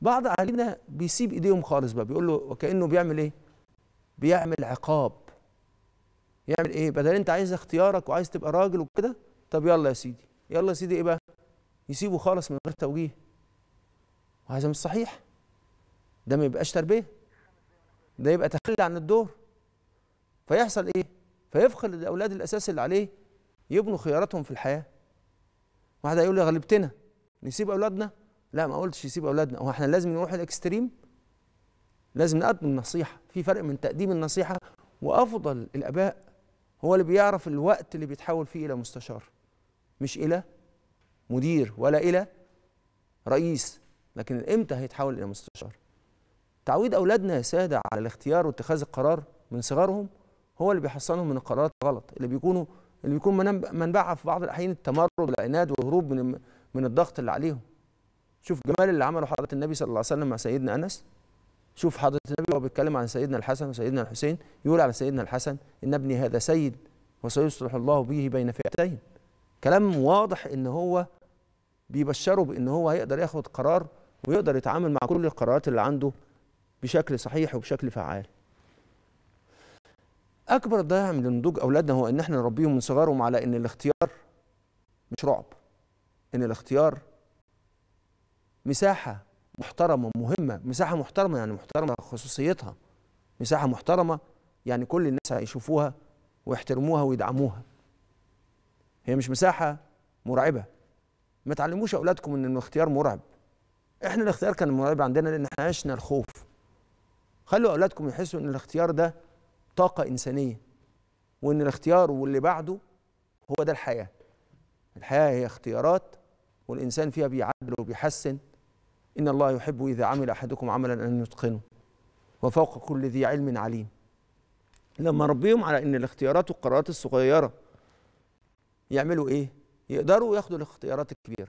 بعض اهالينا بيسيب ايديهم خالص بقى بيقول له وكانه بيعمل ايه بيعمل عقاب يعمل ايه بدل انت عايز اختيارك وعايز تبقى راجل وكده طب يلا يا سيدي يلا يا سيدي ايه بقى يسيبه خالص من غير توجيه وهذا مش صحيح ده ما يبقاش تربيه ده يبقى تخلي عن الدور فيحصل ايه فيفقد الاولاد الاساس اللي عليه يبنوا خياراتهم في الحياه واحد هيقول لي غلبتنا نسيب اولادنا لا ما قلتش يسيب اولادنا هو احنا لازم نروح الاكستريم لازم نقدم النصيحه في فرق من تقديم النصيحه وافضل الاباء هو اللي بيعرف الوقت اللي بيتحول فيه الى مستشار مش الى مدير ولا الى رئيس لكن امتى هيتحول الى مستشار تعويد اولادنا يا ساده على الاختيار واتخاذ القرار من صغرهم هو اللي بيحصنهم من القرارات الغلط اللي بيكونوا اللي بيكون منبعها في بعض الاحيان التمرد والعناد والهروب من من الضغط اللي عليهم شوف جمال اللي عمله حضرة النبي صلى الله عليه وسلم مع سيدنا أنس شوف حضرة النبي وهو بيتكلم عن سيدنا الحسن وسيدنا الحسين يقول على سيدنا الحسن إن ابني هذا سيد وسيصلح الله به بين فئتين كلام واضح إن هو بيبشره بإن هو هيقدر ياخد قرار ويقدر يتعامل مع كل القرارات اللي عنده بشكل صحيح وبشكل فعال أكبر من نضوج أولادنا هو إن إحنا نربيهم من صغرهم على إن الاختيار مش رعب إن الاختيار مساحه محترمه مهمه مساحه محترمه يعني محترمه خصوصيتها مساحه محترمه يعني كل الناس هيشوفوها ويحترموها ويدعموها هي مش مساحه مرعبه ما تعلموش اولادكم ان الاختيار مرعب احنا الاختيار كان مرعب عندنا لان احنا عشنا الخوف خلوا اولادكم يحسوا ان الاختيار ده طاقه انسانيه وان الاختيار واللي بعده هو ده الحياه الحياه هي اختيارات والانسان فيها بيعدل وبيحسن إن الله يحب إذا عمل أحدكم عملا أن يتقنه وفوق كل ذي علم عليم لما ربيهم على إن الاختيارات والقرارات الصغيرة يعملوا إيه؟ يقدروا ياخدوا الاختيارات الكبيرة